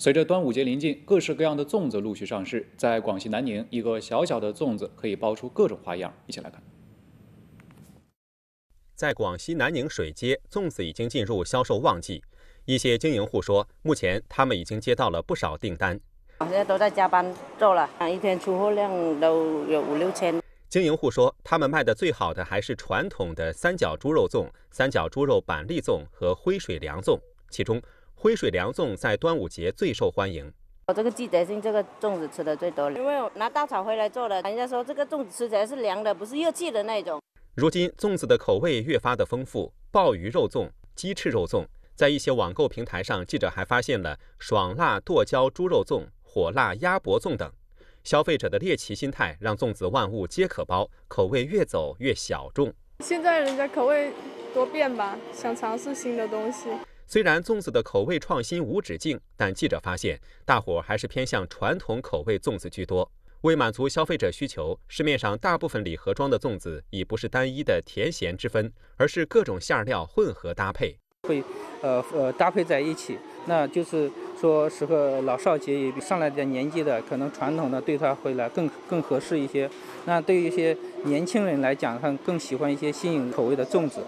随着端午节临近，各式各样的粽子陆续上市。在广西南宁，一个小小的粽子可以包出各种花样。一起来看，在广西南宁水街，粽子已经进入销售旺季。一些经营户说，目前他们已经接到了不少订单。我现在都在加班做了，一天出货量都有五六千。经营户说，他们卖的最好的还是传统的三角猪肉粽、三角猪肉板栗粽和灰水凉粽，其中。灰水凉粽在端午节最受欢迎。我这个季节性这个粽子吃的最多了，因为我拿稻草灰来做的。人家说这个粽子吃起来是凉的，不是热气的那种。如今，粽子的口味越发的丰富，鲍鱼肉粽、鸡翅肉粽，在一些网购平台上，记者还发现了爽辣剁椒猪肉粽、火辣鸭脖粽等。消费者的猎奇心态让粽子万物皆可包，口味越走越小众。现在人家口味多变吧，想尝试新的东西。虽然粽子的口味创新无止境，但记者发现，大伙儿还是偏向传统口味粽子居多。为满足消费者需求，市面上大部分礼盒装的粽子已不是单一的甜咸之分，而是各种馅料混合搭配。会，呃呃，搭配在一起，那就是说，适合老少皆宜。上来的年纪的，可能传统的对他会来更更合适一些。那对于一些年轻人来讲，他更喜欢一些新颖口味的粽子。